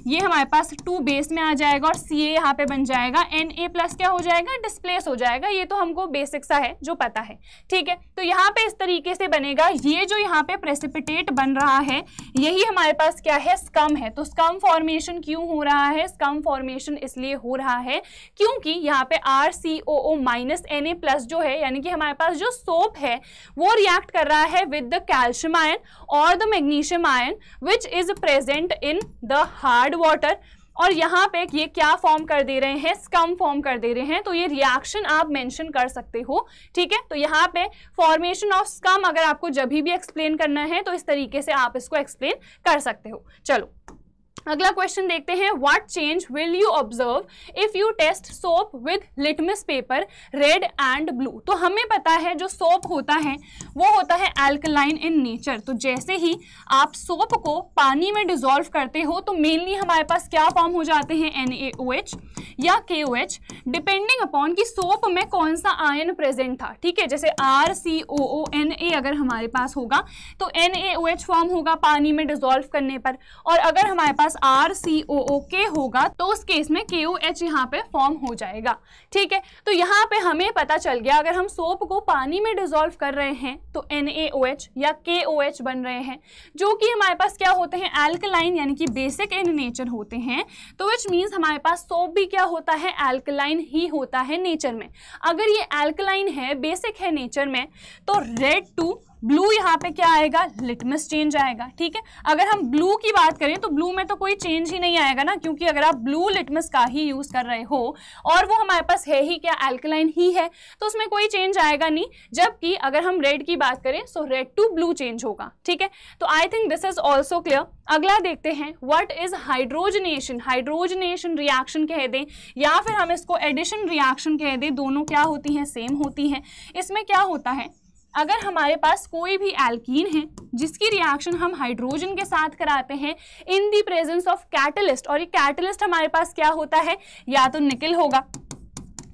ये हमारे पास टू बेस में आ जाएगा और सी ए यहाँ पे बन जाएगा एन ए प्लस क्या हो जाएगा डिस्प्लेस हो जाएगा ये तो हमको बेसिक सा है जो पता है ठीक है तो यहाँ पे इस तरीके से बनेगा ये जो यहाँ पे प्रेसिपिटेट बन रहा है यही हमारे पास क्या है स्कम है तो स्कम फॉर्मेशन क्यों हो रहा है स्कम फॉर्मेशन इसलिए हो रहा है क्योंकि यहाँ पे R C O O minus N A plus जो है यानी कि हमारे पास जो सोप है वो रिएक्ट कर रहा है विद द कैल्शियम आयन और the magnesium ion which is present in the hard flood water और यहाँ पे ये क्या फॉर्म कर दे रहे हैं स्कम फॉर्म कर दे रहे हैं तो ये रिएक्शन आप मेंशन कर सकते हो ठीक है तो यहाँ पे फॉर्मेशन ऑफ स्कम अगर आपको जब भी एक्सप्लेन करना है तो इस तरीके से आप इसको एक्सप्लेन कर सकते हो चलो अगला क्वेश्चन देखते हैं what change will you observe if you test soap with litmus paper red and blue तो हमें पता है जो सोप होता है वो होता है एल्कलाइन इन नेचर तो जैसे ही आप सोप को पानी में डिजोल्व करते हो तो मेनली हमारे पास क्या फॉर्म हो जाते हैं एन या के डिपेंडिंग अपॉन कि सोप में कौन सा आयन प्रेजेंट था ठीक है जैसे are C O O N ए अगर हमारे पास होगा तो एन फॉर्म होगा पानी में डिजोल्व करने पर और अगर हमारे पास पास आर सी ओ ओ के होगा तो उस केस में के ओ एच यहाँ पे फॉर्म हो जाएगा ठीक है तो यहाँ पे हमें पता चल गया अगर हम सोप को पानी में डिजोल्व कर रहे हैं तो एन ए ओ एच या के ओ एच बन रहे हैं जो कि हमारे पास क्या होते हैं एल्कलाइन यानी कि बेसिक इन नेचर होते हैं तो विच मीन्स हमारे पास सोप भी क्या होता है एल्कलाइन ही होता है नेचर में अगर ये एल्कलाइन है बेसिक है नेचर में तो रेड टू ब्लू यहाँ पे क्या आएगा लिटमस चेंज आएगा ठीक है अगर हम ब्लू की बात करें तो ब्लू में तो कोई चेंज ही नहीं आएगा ना क्योंकि अगर आप ब्लू लिटमस का ही यूज़ कर रहे हो और वो हमारे पास है ही क्या एल्कलाइन ही है तो उसमें कोई चेंज आएगा नहीं जबकि अगर हम रेड की बात करें so red to blue change होगा ठीक है तो I think this is also clear अगला देखते हैं what is hydrogenation hydrogenation reaction कह दें या फिर हम इसको एडिशन रिएक्शन कह दें दोनों क्या होती हैं सेम होती हैं इसमें क्या होता है अगर हमारे पास कोई भी एल्कीन है जिसकी रिएक्शन हम हाइड्रोजन के साथ कराते हैं in the presence of catalyst और ये कैटलिस्ट हमारे पास क्या होता है या तो निकल होगा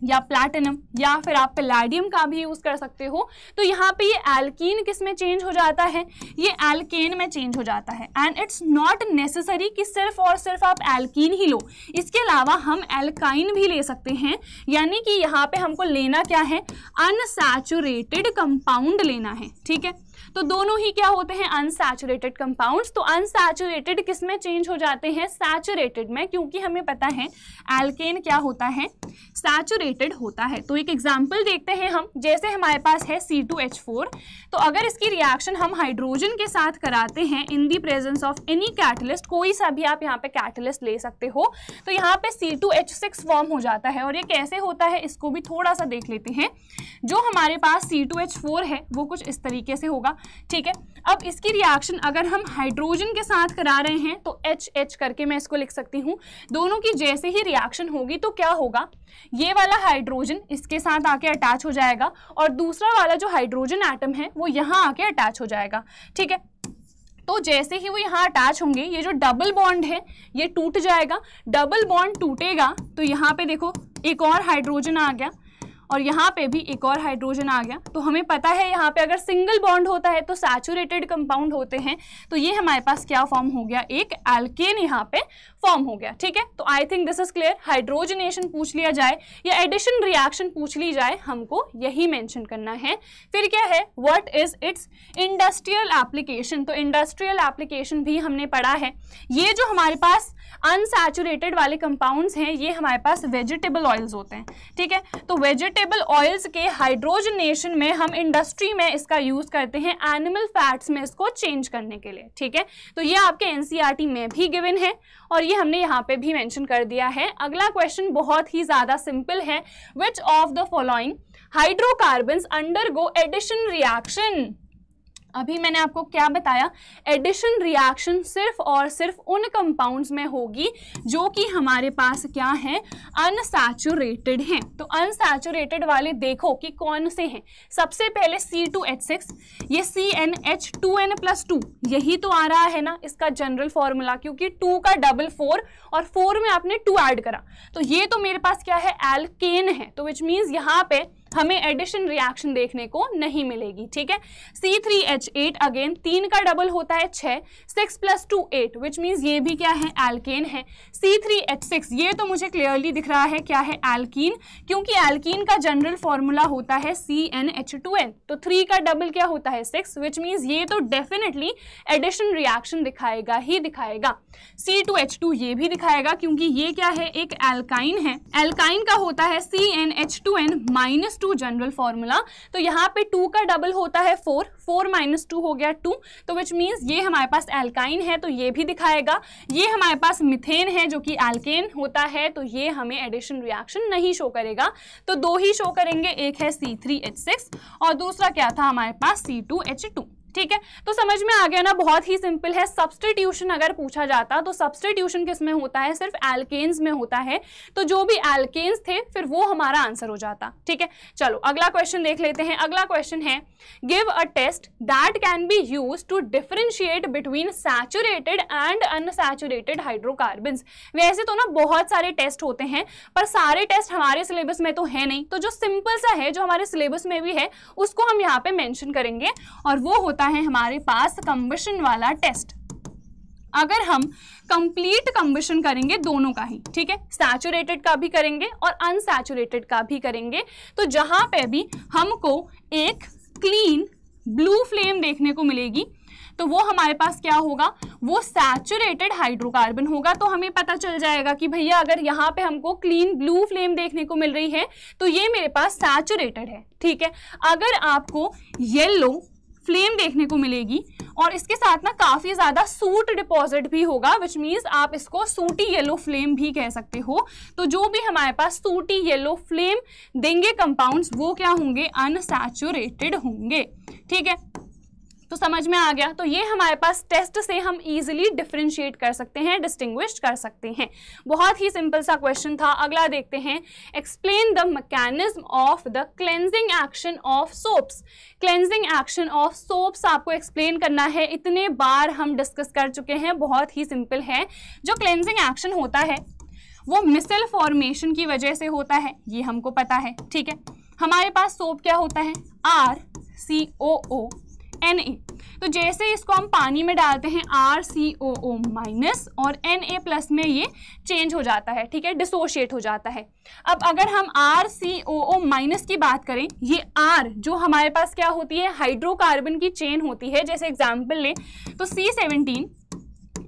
या प्लैटिनम या फिर आप पेलाडियम का भी यूज़ कर सकते हो तो यहाँ पे ये एल्कीन किस में चेंज हो जाता है ये एल्केन में चेंज हो जाता है एंड इट्स नॉट नेसेसरी कि सिर्फ और सिर्फ आप एल्कीन ही लो इसके अलावा हम एल्काइन भी ले सकते हैं यानी कि यहाँ पे हमको लेना क्या है अनसेचुरेटेड कंपाउंड लेना है ठीक है तो दोनों ही क्या होते हैं अनसेचुरेटेड कंपाउंड्स तो अनसैचुरेटेड किस में चेंज हो जाते हैं सैचुरेटेड में क्योंकि हमें पता है एल्केन क्या होता है सैचुरेटेड होता है तो एक एग्जाम्पल देखते हैं हम जैसे हमारे पास है सी तो अगर इसकी रिएक्शन हम हाइड्रोजन के साथ कराते हैं in the presence of any catalyst कोई सा भी आप यहाँ पे कैटलिस्ट ले सकते हो तो यहाँ पे सिक्स फॉर्म हो जाता है और ये कैसे होता है इसको भी थोड़ा सा देख लेते हैं जो हमारे पास फोर है वो कुछ इस तरीके से होगा ठीक है अब इसकी रिएक्शन अगर हम हाइड्रोजन के साथ करा रहे हैं तो एच एच करके मैं इसको लिख सकती हूँ दोनों की जैसे ही रिएक्शन होगी तो क्या होगा ये वाला हाइड्रोजन इसके साथ आके अटैच हो जाएगा और दूसरा वाला जो हाइड्रोजन एटम है वो यहाँ आके अटैच हो जाएगा ठीक है तो जैसे ही वो यहाँ अटैच होंगे ये जो डबल बॉन्ड है ये टूट जाएगा डबल बॉन्ड टूटेगा तो यहाँ पे देखो एक और हाइड्रोजन आ गया और यहाँ पे भी एक और हाइड्रोजन आ गया तो हमें पता है यहाँ पे अगर सिंगल बॉन्ड होता है तो सैचुरेटेड कंपाउंड होते हैं तो ये हमारे पास क्या फॉर्म हो गया एक एल्केन यहाँ पे फॉर्म हो गया ठीक है तो I think this is clear hydrogenation पूछ लिया जाए या एडिशन रिएक्शन पूछ ली जाए हमको यही मैंशन करना है फिर क्या है what is its industrial application तो इंडस्ट्रियल एप्लीकेशन भी हमने पढ़ा है ये जो हमारे पास अनसेचुरेटेड वाले कंपाउंड्स हैं ये हमारे पास वेजिटेबल ऑयल्स होते हैं ठीक है तो वेजिटेबल ऑयल्स के हाइड्रोजनेशन में हम इंडस्ट्री में इसका यूज़ करते हैं एनिमल फैट्स में इसको चेंज करने के लिए ठीक है तो ये आपके एन e में भी गिवन है और ये हमने यहाँ पे भी मैंशन कर दिया है अगला क्वेश्चन बहुत ही ज़्यादा सिंपल है which of the following hydrocarbons undergo addition reaction अभी मैंने आपको क्या बताया एडिशन रिएक्शन सिर्फ और सिर्फ उन कंपाउंड्स में होगी जो कि हमारे पास क्या है अनसैचुरेटेड हैं तो अनसैचुरेटेड वाले देखो कि कौन से हैं सबसे पहले C2H6 ये एन प्लस टू यही तो आ रहा है ना इसका जनरल फॉर्मूला क्योंकि टू का डबल फोर और फोर में आपने टू ऐड करा तो ये तो मेरे पास क्या है एल्केन है तो विच मीन्स यहाँ पे हमें एडिशन रिएक्शन देखने को नहीं मिलेगी ठीक है C three H eight again तीन का डबल होता है छः six plus two eight which means ये भी क्या है एल्केन है सी थ्री एच सिक्स ये तो मुझे क्लियरली दिख रहा है क्या है एल्कीन क्योंकि एल्कीन का जनरल फॉर्मूला होता है C N H two N तो थ्री का डबल क्या होता है सिक्स विच मीन्स ये तो डेफिनेटली एडिशन रिएक्शन दिखाएगा ही दिखाएगा सी टू एच टू ये भी दिखाएगा क्योंकि ये क्या है एक एल्काइन है एल्काइन का होता है C N H two N minus two general formula तो यहाँ पे टू का डबल होता है फोर फोर माइनस टू हो गया टू तो विच मीन्स ये हमारे पास एल्काइन है तो ये भी दिखाएगा ये हमारे पास मिथेन है जो कि एल्केन होता है तो ये हमें एडिशन रिएक्शन नहीं शो करेगा तो दो ही शो करेंगे एक है सी थ्री एच सिक्स और दूसरा क्या था हमारे पास सी टू एच टू ठीक है तो समझ में आ गया ना बहुत ही सिंपल है सब्सटीट्यूशन अगर पूछा जाता तो सब्सटीट्यूशन किस में होता है सिर्फ एल्केन्स में होता है तो जो भी एल्केन्स थे फिर वो हमारा आंसर हो जाता ठीक है चलो अगला क्वेश्चन देख लेते हैं अगला क्वेश्चन है give a test that can be use to differentiate between saturated and unsaturated hydrocarbon वैसे तो ना बहुत सारे टेस्ट होते हैं पर सारे टेस्ट हमारे सिलेबस में तो है नहीं तो जो सिंपल सा है जो हमारे सिलेबस में भी है उसको हम यहाँ पे मैंशन करेंगे और वो होता है हमारे पास कम्बिशन वाला टेस्ट अगर हम कंप्लीट कंबिशन करेंगे दोनों का ही ठीक है सैचुरेटेड का भी करेंगे और अनसैचुरेटेड का भी करेंगे तो जहां पे भी हमको एक क्लीन ब्लू फ्लेम देखने को मिलेगी तो वो हमारे पास क्या होगा वो सैचुरेटेड हाइड्रोकार्बन होगा तो हमें पता चल जाएगा कि भैया अगर यहाँ पे हमको क्लीन ब्लू फ्लेम देखने को मिल रही है तो ये मेरे पास सैचुरेटेड है ठीक है अगर आपको येलो फ्लेम देखने को मिलेगी और इसके साथ ना काफ़ी ज़्यादा सूट डिपॉजिट भी होगा विच मीन्स आप इसको सूटी येलो फ्लेम भी कह सकते हो तो जो भी हमारे पास सूटी येलो फ्लेम देंगे कंपाउंड्स वो क्या होंगे अनसैचुरेटेड होंगे ठीक है तो समझ में आ गया तो ये हमारे पास टेस्ट से हम इजिली डिफ्रेंशिएट कर सकते हैं डिस्टिंग्विश कर सकते हैं बहुत ही सिंपल सा क्वेश्चन था अगला देखते हैं explain the mechanism of the cleansing action of soaps cleansing action of soaps आपको एक्सप्लेन करना है इतने बार हम डिस्कस कर चुके हैं बहुत ही सिंपल है जो क्लेंजिंग एक्शन होता है वो मिसल फॉर्मेशन की वजह से होता है ये हमको पता है ठीक है हमारे पास सोप क्या होता है are C O O N ए तो जैसे इसको हम पानी में डालते हैं R C O O minus और एन ए प्लस में ये चेंज हो जाता है ठीक है डिसोशिएट हो जाता है अब अगर हम are C O O minus की बात करें ये आर जो हमारे पास क्या होती है हाइड्रोकार्बन की चेन होती है जैसे एग्जाम्पल लें तो C seventeen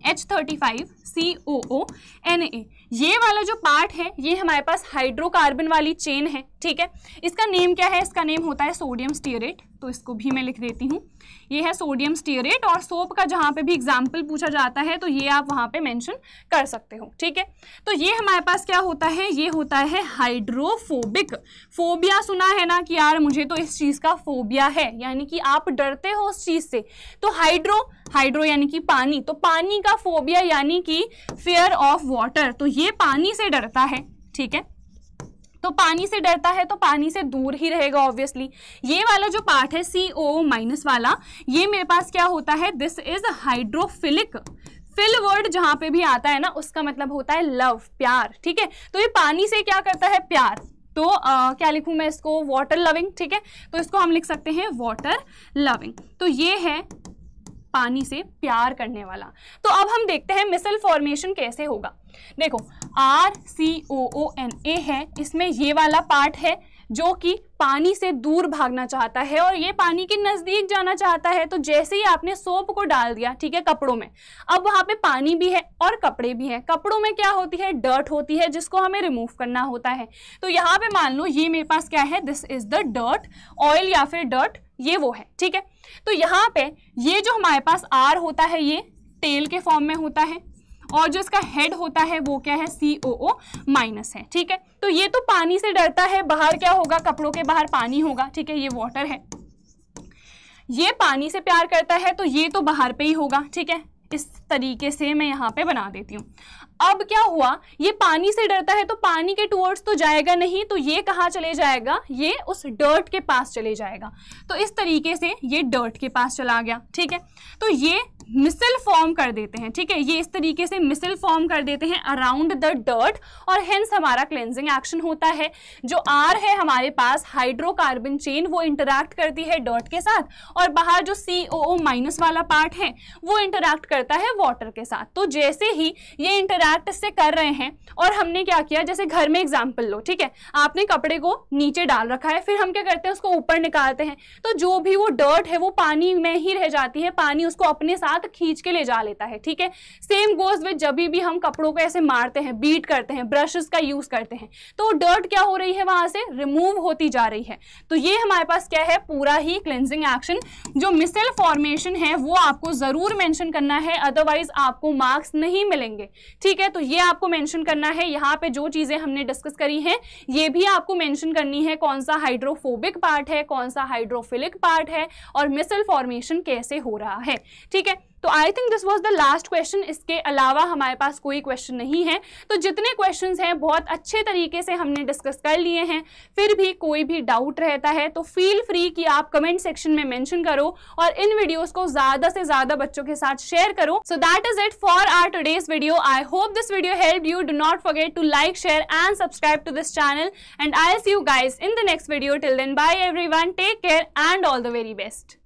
H thirty five C O O N A ये वाला जो पार्ट है ये हमारे पास हाइड्रोकार्बन वाली चेन है ठीक है इसका नेम क्या है इसका नेम होता है सोडियम स्टीरेट तो इसको भी मैं लिख देती हूँ ये है सोडियम स्टीरेट और सोप का जहाँ पे भी एग्जाम्पल पूछा जाता है तो ये आप वहाँ पे मेंशन कर सकते हो ठीक है तो ये हमारे पास क्या होता है ये होता है हाइड्रोफोबिक फोबिया सुना है ना कि यार मुझे तो इस चीज़ का फोबिया है यानी कि आप डरते हो उस चीज़ से तो हाइड्रो हाइड्रो यानी कि पानी तो पानी का फोबिया यानी कि फेयर ऑफ वाटर तो ये पानी से डरता है ठीक है तो पानी से डरता है तो पानी से दूर ही रहेगा ऑब्वियसली ये वाला जो पार्ट है सी ओ माइनस वाला ये मेरे पास क्या होता है this is hydrophilic fill word जहां पे भी आता है ना उसका मतलब होता है लव प्यार ठीक है तो ये पानी से क्या करता है प्यार तो आ, क्या लिखूं मैं इसको वाटर लविंग ठीक है तो इसको हम लिख सकते हैं वाटर लविंग तो ये है पानी से प्यार करने वाला तो अब हम देखते हैं मिसल फॉर्मेशन कैसे होगा देखो are C O O N ए है इसमें ये वाला पार्ट है जो कि पानी से दूर भागना चाहता है और ये पानी के नज़दीक जाना चाहता है तो जैसे ही आपने सोप को डाल दिया ठीक है कपड़ों में अब वहाँ पे पानी भी है और कपड़े भी हैं कपड़ों में क्या होती है डर्ट होती है जिसको हमें रिमूव करना होता है तो यहाँ पे मान लो ये मेरे पास क्या है this is the dirt oil या फिर डर्ट ये वो है ठीक है तो यहाँ पर ये जो हमारे पास आर होता है ये तेल के फॉर्म में होता है और जो इसका हेड होता है वो क्या है सी ओ ओ माइनस है ठीक है तो ये तो पानी से डरता है बाहर क्या होगा कपड़ों के बाहर पानी होगा ठीक है ये वाटर है ये पानी से प्यार करता है तो ये तो बाहर पे ही होगा ठीक है इस तरीके से मैं यहाँ पे बना देती हूँ अब क्या हुआ ये पानी से डरता है तो पानी के टूवर्ड्स तो जाएगा नहीं तो ये कहाँ चले जाएगा ये उस डर्ट के पास चले जाएगा तो इस तरीके से ये डर्ट के पास चला गया ठीक है तो ये मिसल फॉर्म कर देते हैं ठीक है ये इस तरीके से मिसल फॉर्म कर देते हैं अराउंड द डर्ट और हेंस हमारा क्लेंजिंग एक्शन होता है जो आर है हमारे पास हाइड्रोकार्बन चेन वो इंटरैक्ट करती है डर्ट के साथ और बाहर जो सी ओ माइनस वाला पार्ट है वो इंटरैक्ट करता है वाटर के साथ तो जैसे ही ये इंटरैक्ट इससे कर रहे हैं और हमने क्या किया जैसे घर में एग्जाम्पल लो ठीक है आपने कपड़े को नीचे डाल रखा है फिर हम क्या करते हैं उसको ऊपर निकालते हैं तो जो भी वो डर्ट है वो पानी में ही रह जाती है पानी उसको अपने साथ साथ खींच के ले जा लेता है ठीक है सेम गोज विद जब भी हम कपड़ों को ऐसे मारते हैं बीट करते हैं ब्रशेस का यूज करते हैं तो डर्ट क्या हो रही है वहां से रिमूव होती जा रही है तो ये हमारे पास क्या है पूरा ही क्लेंजिंग एक्शन जो मिसल फॉर्मेशन है वो आपको जरूर मेंशन करना है अदरवाइज आपको मार्क्स नहीं मिलेंगे ठीक है तो ये आपको मेंशन करना है यहाँ पे जो चीजें हमने डिस्कस करी हैं ये भी आपको मेंशन करनी है कौन सा हाइड्रोफोबिक पार्ट है कौन सा हाइड्रोफिलिक पार्ट है और मिसल फॉर्मेशन कैसे हो रहा है ठीक है तो I think this was the last question इसके अलावा हमारे पास कोई क्वेश्चन नहीं है तो जितने क्वेश्चन हैं बहुत अच्छे तरीके से हमने डिस्कस कर लिए हैं फिर भी कोई भी डाउट रहता है तो फील फ्री कि आप कमेंट सेक्शन में मैंशन करो और इन वीडियोज को ज्यादा से ज्यादा बच्चों के साथ शेयर करो so that is it for our today's video I hope this video help you do not forget to like share and subscribe to this channel and I see you guys in the next video till then bye everyone take care and all the very best